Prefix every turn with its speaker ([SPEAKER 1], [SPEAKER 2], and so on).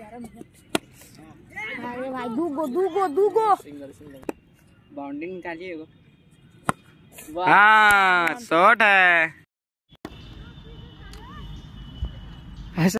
[SPEAKER 1] अरे भाई दूगो दूगो दूगो
[SPEAKER 2] निकालिए
[SPEAKER 3] शॉट हाँ, है